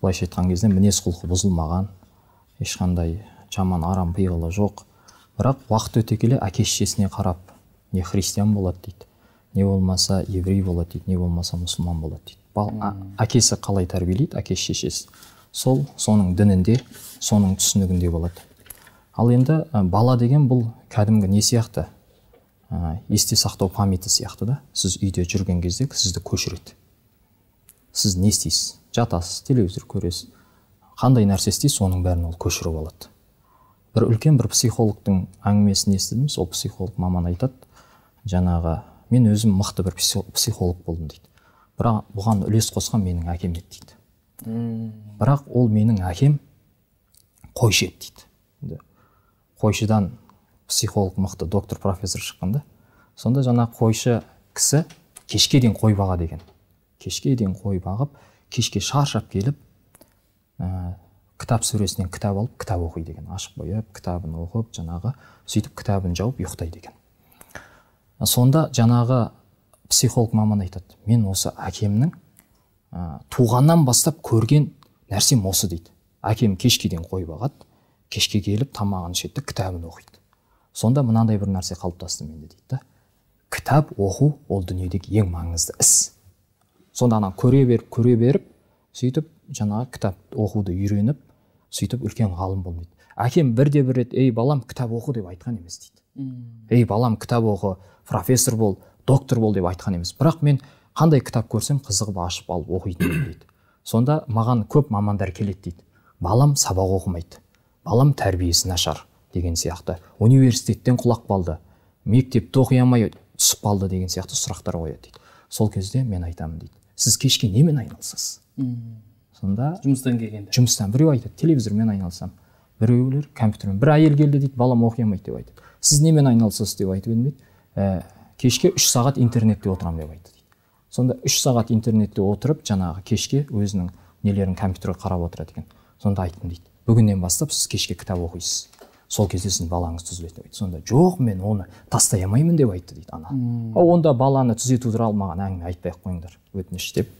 былайша айтқан кезде мінез құлқы бұзылмаған ешқандай жаман арам пиғылы жоқ бірақ уақыт өте келе әке шешесіне қарап не христиан болады дейді не болмаса еврей болады дейді не болмаса мұсылман болады дейді Бал, әкесі қалай тәрбиелейді әке шешесі сол соның дінінде соның түсінігінде болады ал енді бала деген бұл кәдімгі не сияқты ә, есте сақтау памяті сияқты да сіз үйде жүрген кезде сізді көшіреді сіз не істейсіз жатасыз телевизор көресіз қандай нәрсе істейсіз соның бәрін ол көшіріп алады бір үлкен бір психологтың әңгімесін естідім сол психолог маман айтады жаңағы мен өзім мықты бір психолог болдым дейді бірақ бұған үлес қосқан менің әкем еді дейді бірақ ол менің әкем қойшы еді дейді қойшыдан психолог мықты доктор профессор шыққан да сонда жаңа қойшы кісі кешке дейін қой бағады екен кешке дейін қой бағып кешке шаршап келіп ә, кітап сөресінен кітап алып кітап оқиды деген. ашып қойып кітабын оқып жаңағы сөйтіп кітабын жауып ұйықтайды екен сонда жаңағы психолог маман айтады мен осы әкемнің туғаннан бастап көрген нәрсем осы дейді әкем кешке дейін қой бағады кешке келіп тамағын ішеді кітабын оқиды сонда мынандай бір нәрсе қалыптасты менде дейді да кітап оқу ол дүниедегі ең маңызды іс сонда ана көре беріп көре беріп сөйтіп жаңағы кітап оқуды үйреніп сөйтіп үлкен ғалым болмайды әкем бірде бір рет ей балам кітап оқы деп айтқан емес дейді ей балам кітап оқы профессор бол доктор бол деп айтқан емес бірақ мен қандай кітап көрсем қызығып ашып алып оқитын дейді сонда маған көп мамандар келеді дейді балам сабақ оқымайды балам тәрбиесі нашар деген сияқты университеттен құлап қалды мектепті оқи алмай түсіп қалды деген сияқты сұрақтар қояды дейді сол кезде мен айтамын дейді сіз кешке немен айналысасыз сонда жұмыстан келгенде жұмыстан біреу айтады телевизормен айналысамын біреулер компьютермен бір әйел келді дейді балам оқи алмайды деп айтады сіз немен айналысасыз деп айтып едім дейді ә, кешке үш сағат интернетте отырамын деп айтты сонда үш сағат интернетте отырып жаңағы кешке өзінің нелерін компьютерге қарап отырады екен сонда айттым дейді бүгіннен бастап сіз кешке кітап оқисыз сол кезде сіздің балаңыз түзеледі деп айтты сонда жоқ мен оны тастай алмаймын деп айтты дейді ана hmm. онда баланы түзету туралы маған әңгіме айтпай ақ қойыңдар өтініш деп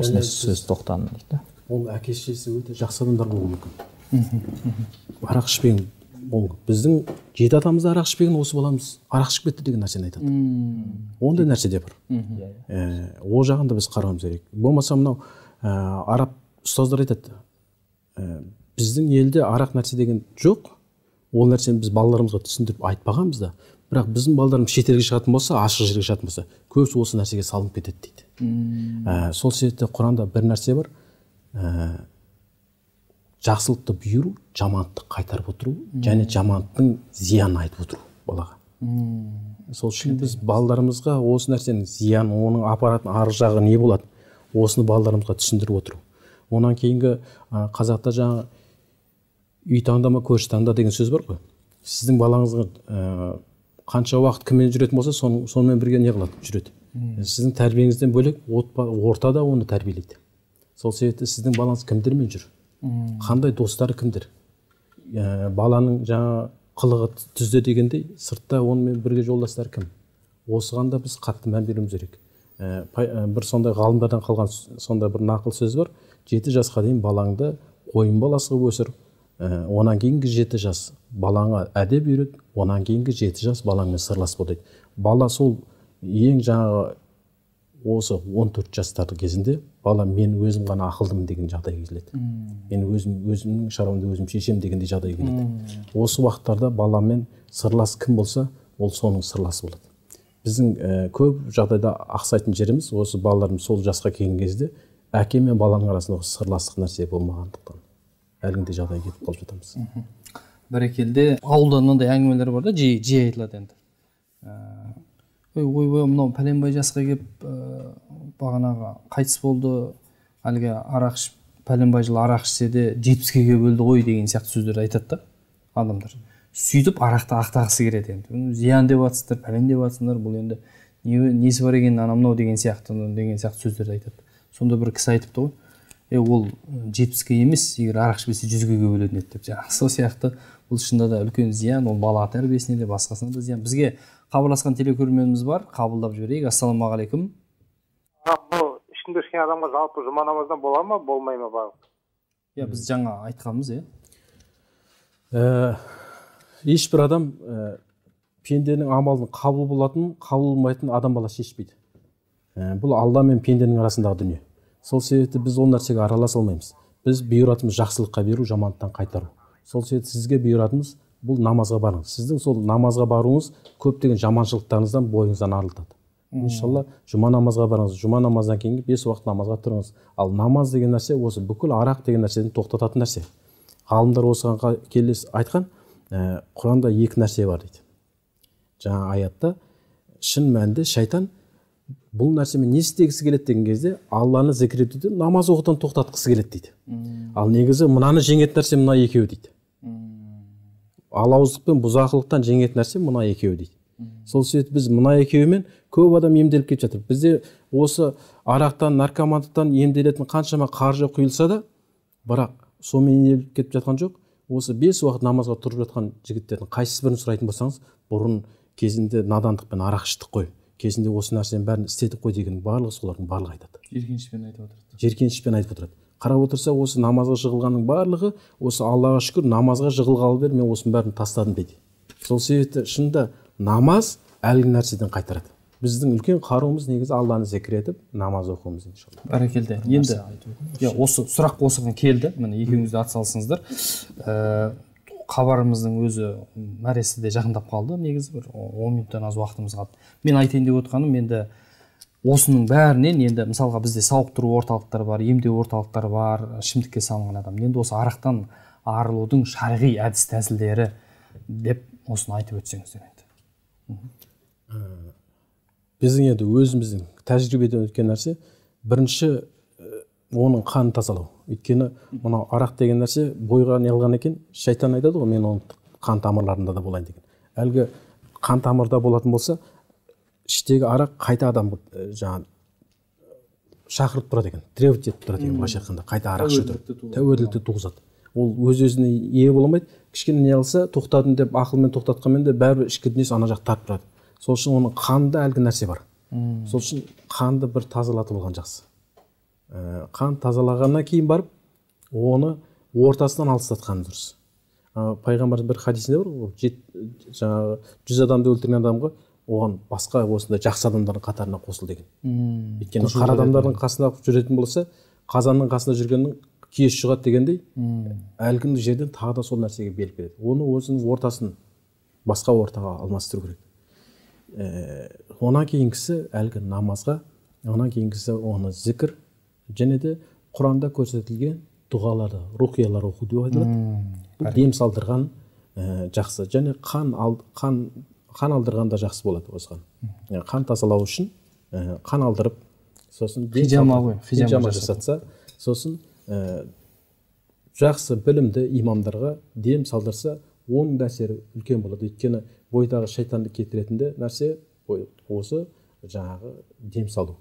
осындай сөз тоқтадым дейді ол әке шешесі өте жақсы адамдар болуы мүмкін арақ ішпеңіз ол біздің жеті атамыз арақ ішпеген осы баламыз арақ ішіп кетті деген нәрсені айтады ондай нәрсе де бар иә, иә. Э, ол жағын да біз қарауымыз керек болмаса мынау э, араб ұстаздар айтады «Э, біздің елде арақ нәрсе деген жоқ ол нәрсені біз балаларымызға түсіндіріп айтпағанбыз да бірақ біздің балаларымыз шетелге шығатын болса ашық жерге шығатын болса көбісі осы нәрсеге салынып кетеді дейді ә, сол себепті құранда бір нәрсе бар жақсылықты бұйыру жамандықты қайтарып отыру және жамандықтың зиянын айтып отыру балаға мм сол үшін біз балаларымызға осы нәрсенің зияны оның апаратын арғы жағы не болады осыны балаларымызға түсіндіріп отыру онан кейінгі қазақта жаңағы үй таңдама көрші таңда деген сөз бар ғой сіздің балаңызға ә, қанша уақыт кіммен жүретін болса сон, сонымен бірге не қылады жүреді сіздің тәрбиеңізден бөлек орта да оны тәрбиелейді сол себепті сіздің балаңыз кімдермен жүр қандай достары кімдер баланың жаңа қылығы түзде дегендей сыртта онымен бірге жолдастары кім осыған да біз қатты мән беруіміз керек бір сондай ғалымдардан қалған сондай бір нақыл сөз бар жеті жасқа дейін балаңды қойын баласы қылып өсір ә, онан кейінгі жеті жас балаңа әдеп үйрет онан кейінгі жеті жас балаңмен сырлас бол дейді бала сол ең жаңағы осы 14 жастағы кезінде бала мен өзім ғана ақылдымын деген жағдай келеді мен өзім өзімнің шаруамды өзім шешемін дегендей жағдай келеді осы уақыттарда баламен сырлас кім болса ол соның сырласы болады біздің э, көп жағдайда ақсайтын жеріміз осы балаларым сол жасқа келген кезде әке мен баланың арасында сырластық нәрсе болмағандықтан әлгіндей жағдай кетіп қалып жатамыз бәрекелді ауылда мынандай әңгімелер бар да жиі жиі айтылады енді э, ойбай мынау пәленбай жасқа келіп ә, бағанағы қайтыс болды әлгі арақ ішіп пәленбай жылы арақ ішсе де жетпіске келіп өлді ғой деген сияқты сөздерді айтады да адамдар сөйтіп арақты ақтағысы келеді енді зиян деп жатсыздар пәлен деп жатсыңдар бұл енді не, несі бар екен анау мынау деген сияқты деген сияқты сөздерді айтады сонда бір кісі айтыпты ғой е ол жетпіске емес егер арақ ішпесе жүзге келіп өлетін еді деп жаңағы сол сияқты бұл шынында да үлкен зиян ол бала тәрбиесіне де басқасына да зиян бізге хабарласқан телекөрерменіміз бар қабылдап жіберейік ассалаумағалейкум бұл ішімдік ішкен адамға жалпы жұма намаздан бола ма болмай ма бағып иә біз жаңа айтқанбыз иә ә, ешбір адам ә, пенденің амалын қабыл болатын қабыл болмайтын адам баласы шешпейді ә, бұл алла мен пенденің арасындағы дүние сол себепті біз ол нәрсеге араласа алмаймыз біз бұйыратынымыз жақсылыққа беру жамандықтан қайтару сол себепті сізге бұйыратынымыз бұл намазға барыңыз сіздің сол намазға баруыңыз көптеген жаманшылықтарыңыздан бойыңыздан арылтады иншалла жұма намазға барыңыз жұма намаздан кейін бес уақыт намазға тұрыңыз ал намаз деген нәрсе осы бүкіл арақ деген нәрсені тоқтататын нәрсе ғалымдар осыған келесі айтқан ә, құранда екі нәрсе бар дейді жаңа аятта шын мәнінде шайтан бұл нәрсемен не істегісі келеді деген кезде алланы зікір етуді намаз оқудан тоқтатқысы келеді дейді ал негізі мынаны жеңетін нәрсе мына екеуі дейді алауыздық пен бұзақылықтан жеңетін нәрсе мына екеуі дейді сол себепті біз мына екеуімен көп адам емделіп кетіп жатыр бізде осы арақтан наркомандықтан емделетін қаншама қаржы құйылса да бірақ сонымен емделіп кетіп жатқан жоқ осы бес уақыт намазға тұрып жатқан жігіттердің қайсысы бірін сұрайтын болсаңыз бұрын кезінде надандық пен арақ іштік қой кезінде осы нәрсенің бәрін істедік қой деген барлығы солардың барлығы айтады жеркенішпен айтып отырады жеркенішпен айтып отырады қарап отырса осы намазға жығылғанның барлығы осы аллаға шүкір намазға жығылғалы бері мен осының бәрін тастадым дейді сол себепті шынында намаз әлгі нәрседен қайтарады біздің үлкен қаруымыз негізі алланы зікір етіп намаз оқуымыз иншалла бәрекелді енді иә осы сұрақ осыған келді міне екеуіңіз де атсалысыңыздар ә, э, хабарымыздың өзі мәресі де жақындап қалды негізі бір он минуттан аз уақытымыз қалды мен айтайын деп отырғаным енді осының бәрінен енді мысалға бізде сауықтыру орталықтары бар емдеу орталықтары бар ішімдікке салынған адам енді осы арақтан арылудың шариғи әдіс тәсілдері деп осыны айтып өтсеңіздер енді ә, біздің енді өзіміздің тәжірибеден өткен нәрсе бірінші оның қанын тазалау өйткені мынау арақ деген нәрсе бойға неғылған екен шайтан айтады ғой мен оның қан тамырларында да болайын деген әлгі қан тамырда болатын болса іштегі арақ қайта адамды э, жаңағы шақырып тұрады екен требовать етіп тұрады екен былайша айтқанда қайта арақ ішу тәуелділікті туғызады ол өз өзіне ие бола алмайды кішкене не қылса тоқтадым деп ақылмен тоқтатқанмен де бәрібір ішкі дүниесі ана жақты тартып тұрады сол үшін оның қанында әлгі нәрсе бар сол үшін қанды бір тазалатып алған жақсы э, қан тазалағаннан кейін барып оны ортасынан алыстатқан дұрыс ә, пайғамбардың бір хадисінде бар ғой жаңағы жүз адамды өлтірген адамға оған басқа осындай жақсы адамдардың қатарына қосыл деген өйткені қара адамдардың қасында жүретін болса қазанның қасында жүргеннің киесі жұғады дегендей жерден тағы да сол нәрсеге беріліп кетеді оны өзінің ортасын басқа ортаға алмастыру керек ә, э, онан кейінгісі әлгі намазға онан кейінгісі оны зікір және де құранда көрсетілген дұғаларды рухиялар оқу деп айтылады дем салдырған э, жақсы және қан ал, қан қан алдырғанда жақсы болады осыған қан тазалау үшін қан алдырып сосын хиджама ғой жасатса сосын жақсы білімді имамдарға дем салдырса оның да әсері үлкен болады өйткені бойдағы шайтанды кетіретін де нәрсе осы жаңағы дем салу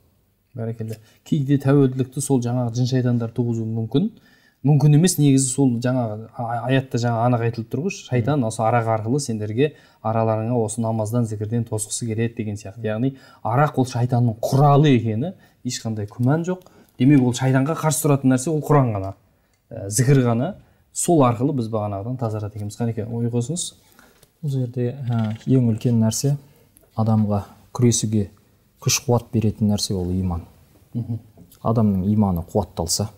бәрекелді кейде тәуелділікті сол жаңағы жын шайтандар туғызуы мүмкін мүмкін емес негізі сол жаңағы аятта жаңа анық айтылып тұр ғой шайтан осы арақ арқылы сендерге араларыңа осы намаздан зікірден тосқысы келеді деген сияқты яғни арақ ол шайтанның құралы екені ешқандай күмән жоқ демек ол шайтанға қарсы тұратын нәрсе ол құран ғана ә, зікір ғана сол арқылы біз бағанағыдан тазарады екенбіз қанеке ой қосыңыз бұл жерде ә, ең үлкен нәрсе адамға күресуге күш қуат беретін нәрсе ол иман адамның иманы қуатталса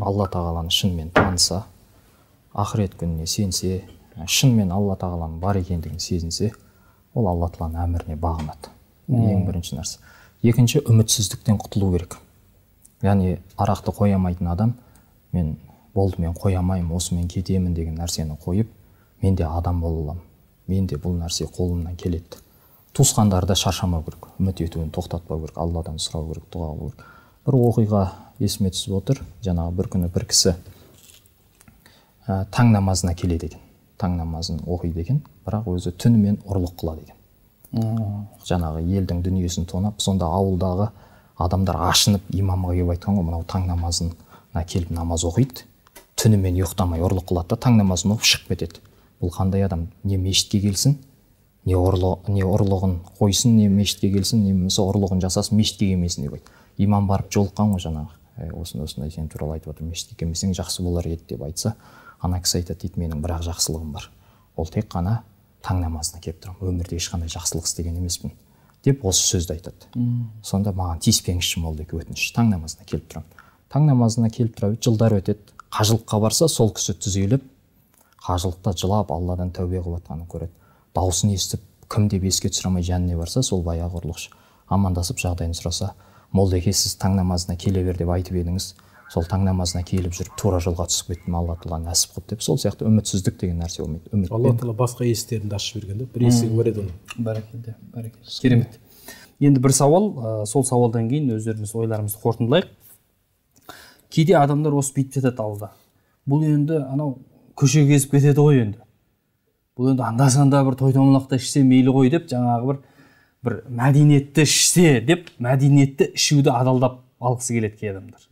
алла тағаланы шынымен таныса ақырет күніне сенсе ә, шынымен алла тағаланың бар екендігін сезінсе ол алла тағаланың әміріне бағынады ең бірінші нәрсе екінші үмітсіздіктен құтылу керек яғни арақты қоя алмайтын адам мен болды мен қоя алмаймын осымен кетемін деген нәрсені қойып мен де адам бола аламын мен де бұл нәрсе қолымнан келеді туысқандар да шаршамау керек үміт етуін тоқтатпау керек алладан сұрау керек дұға керек бір оқиға есіме түсіп отыр жаңағы бір күні бір кісі ә, таң намазына келеді екен таң намазын оқиды екен бірақ өзі түнімен ұрлық қылады екен жаңағы елдің дүниесін тонап сонда ауылдағы адамдар ашынып имамға келіп айтқан ғой мынау таң намазына келіп намаз оқиды түнімен ұйықтамай ұрлық қылады да таң намазын оқып шығып кетеді бұл қандай адам не мешітке келсін не ұрлы, не ұрлығын қойсын не мешітке келсін не болмаса ұрлығын жасасын мешітке келмесін деп айтты имам барып жолыққан ғой жаңағы Э, осындай осындай сен туралы айтып отырмын мешітке келмесең жақсы болар еді деп айтса ана кісі айтады дейді менің бірақ жақсылығым бар ол тек қана таң намазына келіп тұрамын өмірде ешқандай жақсылық істеген емеспін деп осы сөзді айтады Үм. сонда маған тиіспеңізші молдеке өтініш таң намазына келіп тұрамын таң намазына келіп тұра жылдар өтеді қажылыққа барса сол кісі түзеліп қажылықта жылап алладан тәубе қылып жатқанын көреді дауысын естіп кім деп еске түсіре алмай жанына барса сол баяғы ұрлықшы амандасып жағдайын сұраса молдеке сіз таң намазына келе бер деп айтып едіңіз сол таң намазына келіп жүріп тура жолға түсіп кеттім алла тағала нәсіп қылды деп сол сияқты үмітсіздік деген нәрсе болмайды үміт алла тағала басқа есіктерді ашып жіберген да бір есігі бар еді оның бәрекелді бәрекелді керемет енді бір сауал ә, сол сауалдан кейін өздеріміз ойларымызды қорытындылайық кейде адамдар осы бүйтіп жатады ауылда бұл енді анау көше кезіп кетеді ғой енді бұл енді анда санда бір той томалақта ішсе мейлі ғой деп жаңағы бір бір мәдениетті ішсе деп мәдениетті ішуді адалдап алғысы келеді кей адамдар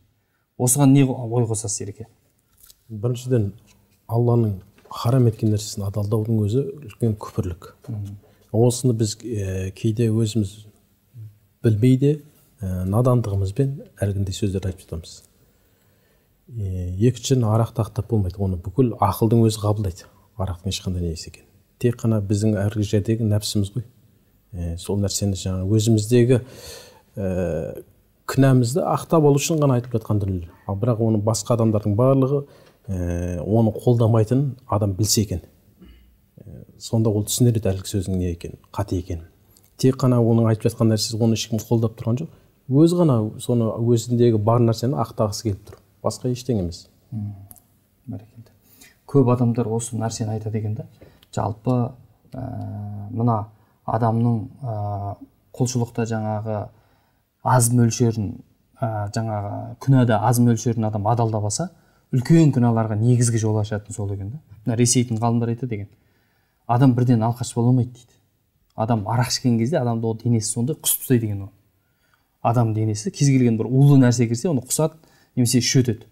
осыған не ой қосасыз ереке біріншіден алланың харам еткен нәрсесін адалдаудың өзі үлкен күпірлік осыны біз ә, кейде өзіміз білмей де ә, надандығымызбен әлгіндей сөздер айтып жатамыз екіншіден арақты ақтап болмайды оны бүкіл ақылдың өзі қабылдайды арақтың ешқандай несі екенін тек қана біздің әр жердегі нәпсіміз ғой ә, сол нәрсені жаңағы өзіміздегі ә, кінәмізді ақтап алу үшін ғана айтып жатқан дүниелер ал бірақ оны басқа адамдардың барлығы ә, оны қолдамайтын адам білсе екен ә, сонда ол түсінер еді әлгі сөздің не екенін қате екенін тек қана оның айтып жатқан нәрсесі оны ешкім қолдап тұрған жоқ өзі ғана соны өзіндегі бар нәрсені ақтағысы келіп тұр басқа ештеңе емес көп адамдар осы нәрсені айтады екен да жалпы ә, мына адамның ә, құлшылықта жаңағы аз мөлшерін ә, жаңағы күнәда аз мөлшерін адам адалдап алса үлкен күнәларға негізгі жол ашатын сол екен да мына ресейдің ғалымдары айтады деген адам бірден алқаш бола алмайды дейді адам арақ ішкен кезде адамды ол денесі сондай құсып тастайды деген оны адам денесі кез келген бір улы нәрсе кірсе оны құсады немесе шөтеді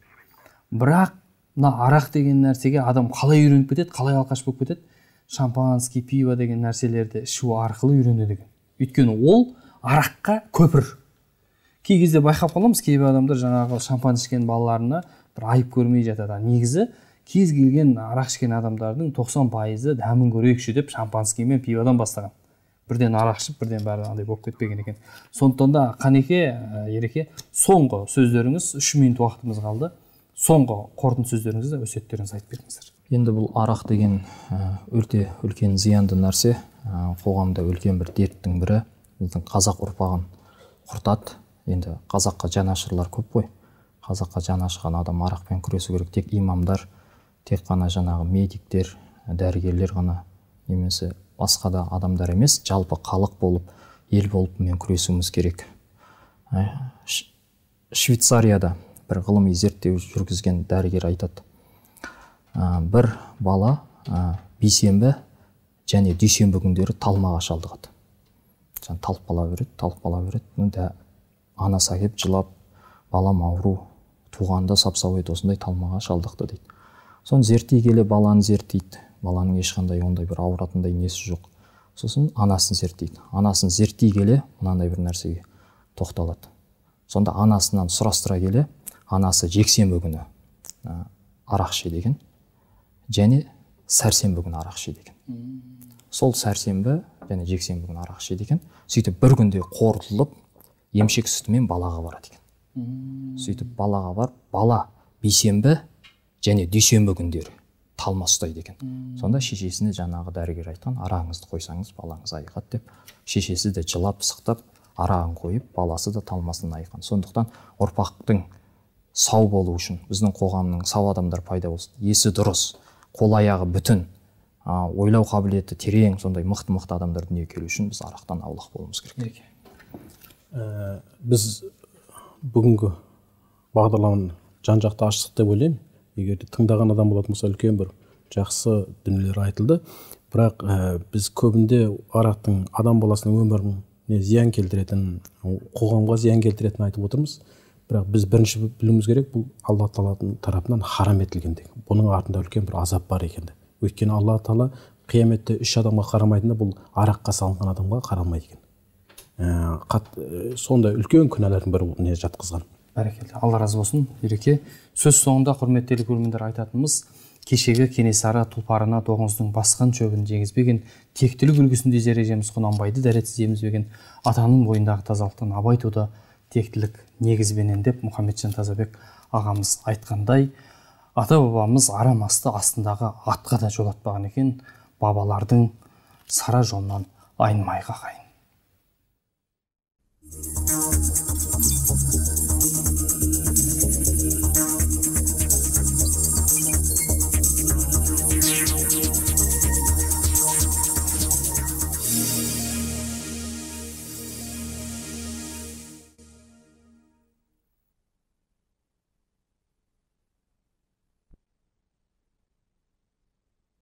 бірақ мына арақ деген нәрсеге адам қалай үйреніп кетеді қалай алқаш болып кетеді шампанский пиво деген нәрселерді ішу арқылы үйренеді екен өйткені ол араққа көпір кей кезде байқап қаламыз кейбір адамдар жаңағы шампан ішкен балаларына бір айып көрмей жатады негізі кез келген арақ ішкен адамдардың 90 пайызы дәмін көрейікші деп шампанский мен пиводан бастаған бірден арақ ішіп бірден бәрі андай болып кетпеген екен сондықтан да қанеке ә, ереке соңғы сөздеріңіз үш минут уақытымыз қалды соңғы қорытынды сөздеріңізді өсиеттеріңізді айтып беріңіздер енді бұл арақ деген ә, өте үлкен зиянды нәрсе ә, қоғамда үлкен бір дерттің бірі біздің қазақ ұрпағын құртады енді қазаққа жанашырлар көп қой қазаққа жан ашыған адам арақпен күресу керек тек имамдар тек қана жаңағы медиктер дәрігерлер ғана немесе басқа да адамдар емес жалпы халық болып ел болып мен күресуіміз керек ә, швейцарияда бір ғылыми зерттеу жүргізген дәрігер айтады бір бала бейсенбі және дүйсенбі күндері талмаға шалдығады жаңа талып қала береді талып қала береді да анасы әкеліп жылап балам ауру туғанда сап сау еді осындай талмаға шалдықты дейді соны зерттей келе баланы зерттейді баланың ешқандай ондай бір ауыратындай несі жоқ сосын анасын зерттейді анасын зерттей келе мынандай бір нәрсеге тоқталады сонда анасынан сұрастыра келе анасы жексенбі күні арақ деген және сәрсенбі күні арақ ішеді екен сол сәрсенбі және жексенбі күні арақ ішеді екен сөйтіп бір күнде қорытылып емшек сүтімен балаға барады екен сөйтіп балаға барып бала бейсенбі және дүйсенбі күндері талма ұстайды екен сонда шешесіне жаңағы дәрігер айтқан арағыңызды қойсаңыз балаңыз айығады деп шешесі де жылап сықтап арағын қойып баласы да талмасынан айыққан сондықтан ұрпақтың сау болу үшін біздің қоғамның сау адамдар пайда болсын есі дұрыс қол аяғы бүтін ойлау қабілеті терең сондай мықты мықты адамдар дүниеге келу үшін біз арақтан аулақ болуымыз керек ә, біз бүгінгі бағдарламаны жан жақты аштық деп ойлаймын егер де тыңдаған адам болатын болса үлкен бір жақсы дүниелер айтылды бірақ ә, біз көбінде арақтың адам баласының өміріне зиян келтіретінін қоғамға зиян келтіретінін айтып отырмыз бірақ біз бірінші білуіміз керек бұл алла тағаланың тарапынан харам етілген бұның артында үлкен бір азап бар екенді. өйткені алла тағала қияметте үш адамға қарамайтында бұл араққа салынған адамға қаралмайды екен ә, ә сондай үлкен күнәлардың не жатқызған бәрекелді алла разы болсын ереке сөз соңында құрметті көрермендер айтатынымыз кешегі кенесары тұлпарына тоғыздың басқан шөбін жегізбеген тектілік үлгісінде зережеміз құнанбайды дәретсіз емізбеген атаның бойындағы тазалықтан абай туды тектілік негізбенен деп мұхамеджан тазабек ағамыз айтқандай ата бабамыз арам асты астындағы атқа да жолатпаған екен бабалардың сара жолынан айнымайық ағайын